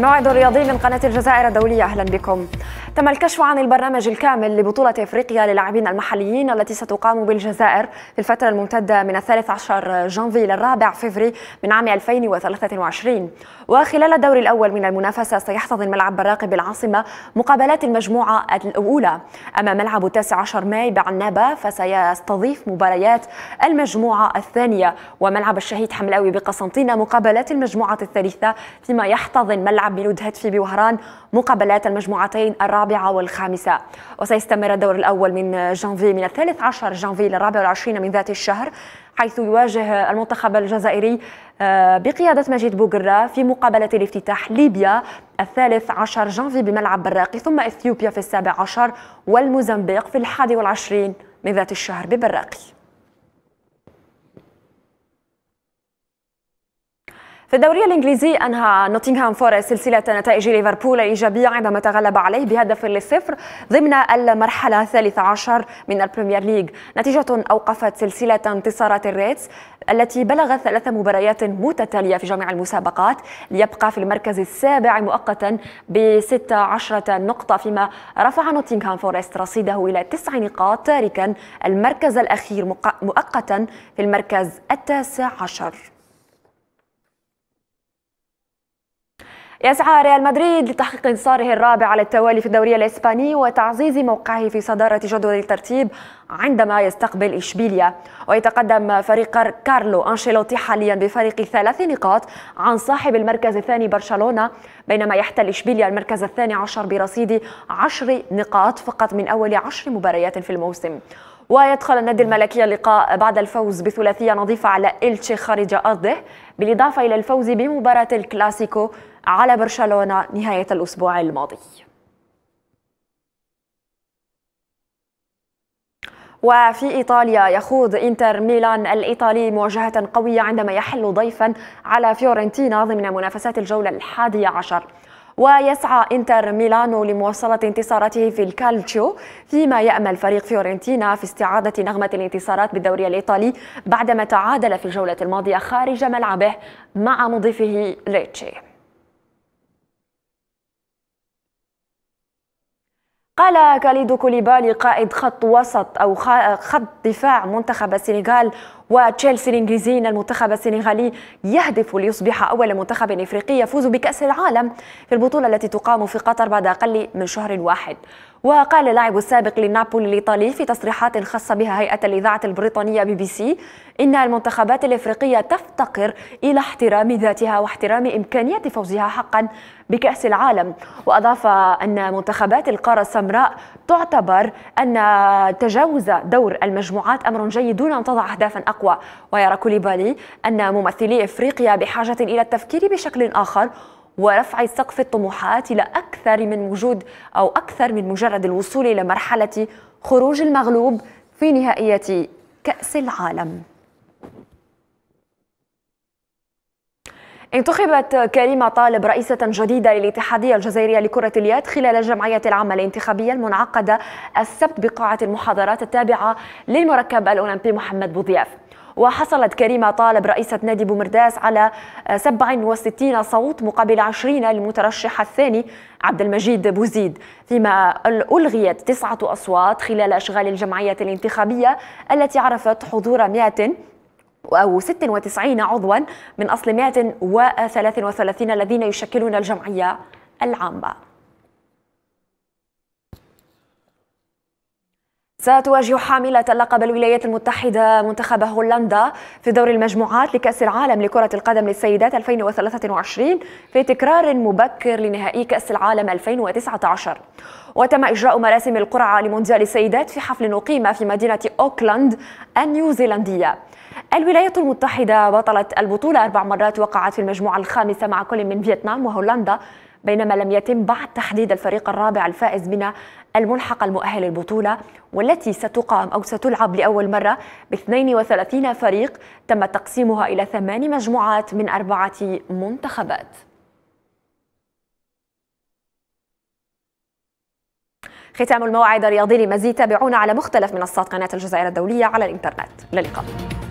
الموعد الرياضي من قناة الجزائر الدولية أهلا بكم تم الكشف عن البرنامج الكامل لبطولة إفريقيا للاعبين المحليين التي ستقام بالجزائر في الفترة الممتدة من الثالث عشر جانفي للرابع فيفري من عام 2023 وخلال الدور الأول من المنافسة سيحتضن ملعب براقي بالعاصمة مقابلات المجموعة الأولى أما ملعب 19 ماي بعنابة فسيستضيف مباريات المجموعة الثانية وملعب الشهيد حملاوي بقسنطينة مقابلات المجموعة الثالثة فيما يحتضن ملعب ميلود هاتفي بوهران مقابلات المجموعتين الرابعة الرابعة والخامسة وسيستمر الدور الأول من جانفي من الثالث عشر جانفي للرابع والعشرين من ذات الشهر حيث يواجه المنتخب الجزائري آه، بقيادة مجيد بوغرا في مقابلة الافتتاح ليبيا الثالث عشر جانفي بملعب براقي ثم إثيوبيا في السابع عشر والموزمبيق في الحادي والعشرين من ذات الشهر ببراقي في الدوري الإنجليزي أنهى نوتنغهام فورست سلسلة نتائج ليفربول الإيجابية عندما تغلب عليه بهدف للصفر ضمن المرحلة الثالثة عشر من البريمير ليج نتيجة أوقفت سلسلة انتصارات الريتس التي بلغت ثلاث مباريات متتالية في جميع المسابقات ليبقى في المركز السابع مؤقتا ب 16 نقطة فيما رفع نوتنغهام فورست رصيده إلى تسع نقاط تاركا المركز الأخير مؤقتا في المركز التاسع عشر يسعى ريال مدريد لتحقيق انتصاره الرابع على التوالي في الدوري الإسباني وتعزيز موقعه في صدارة جدول الترتيب عندما يستقبل إشبيليا ويتقدم فريق كارلو أنشيلوتي حاليا بفريق ثلاث نقاط عن صاحب المركز الثاني برشلونة بينما يحتل إشبيليا المركز الثاني عشر برصيد عشر نقاط فقط من أول عشر مباريات في الموسم ويدخل النادي الملكي اللقاء بعد الفوز بثلاثية نظيفة على إلتشي خارج أرضه بالإضافة إلى الفوز بمباراة الكلاسيكو على برشلونة نهاية الأسبوع الماضي وفي إيطاليا يخوض إنتر ميلان الإيطالي مواجهة قوية عندما يحل ضيفا على فيورنتينا ضمن منافسات الجولة الحادية عشر ويسعى انتر ميلانو لمواصلة انتصاراته في الكالتشيو فيما يأمل فريق فيورنتينا في استعادة نغمة الانتصارات بالدوري الإيطالي بعدما تعادل في الجولة الماضية خارج ملعبه مع مضيفه ليتشي قال كاليدو كوليبالي قائد خط وسط أو خط دفاع منتخب السنغال وتشيلسي الإنجليزي المنتخب السنغالي يهدف ليصبح أول منتخب إفريقي يفوز بكأس العالم في البطولة التي تقام في قطر بعد أقل من شهر واحد وقال اللاعب السابق لنابولي الإيطالي في تصريحات خاصة بها هيئة الإذاعة البريطانية بي بي سي إن المنتخبات الإفريقية تفتقر إلى احترام ذاتها واحترام إمكانية فوزها حقا بكأس العالم وأضاف أن منتخبات القارة السمراء تعتبر أن تجاوز دور المجموعات أمر جيد دون أن تضع أهدافا أقوى ويرى كوليبالي أن ممثلي إفريقيا بحاجة إلى التفكير بشكل آخر ورفع سقف الطموحات إلى أكثر من وجود أو أكثر من مجرد الوصول إلى مرحلة خروج المغلوب في نهائية كأس العالم انتخبت كريمة طالب رئيسة جديدة للاتحادية الجزائرية لكرة اليد خلال الجمعية العامة الانتخابية المنعقدة السبت بقاعة المحاضرات التابعة للمركب الأولمبي محمد بوضياف وحصلت كريمة طالب رئيسة نادي بومرداس على 67 آه، صوت مقابل 20 للمترشح الثاني عبد المجيد بوزيد فيما ألغيت تسعة أصوات خلال أشغال الجمعية الانتخابية التي عرفت حضور 100 أو 96 عضوا من أصل 133 الذين يشكلون الجمعية العامة ستواجه حاملة اللقب الولايات المتحدة منتخب هولندا في دور المجموعات لكأس العالم لكرة القدم للسيدات 2023 في تكرار مبكر لنهائي كأس العالم 2019 وتم إجراء مراسم القرعة لمونديال السيدات في حفل أقيم في مدينة أوكلاند النيوزيلندية الولايات المتحدة بطلت البطولة أربع مرات وقعت في المجموعة الخامسة مع كل من فيتنام وهولندا بينما لم يتم بعد تحديد الفريق الرابع الفائز من الملحق المؤهل للبطولة والتي ستقام أو ستلعب لأول مرة ب 32 فريق تم تقسيمها إلى ثمان مجموعات من أربعة منتخبات ختام الموعد الرياضي لمزيد تابعونا على مختلف منصات قناة الجزائر الدولية على الإنترنت للقاء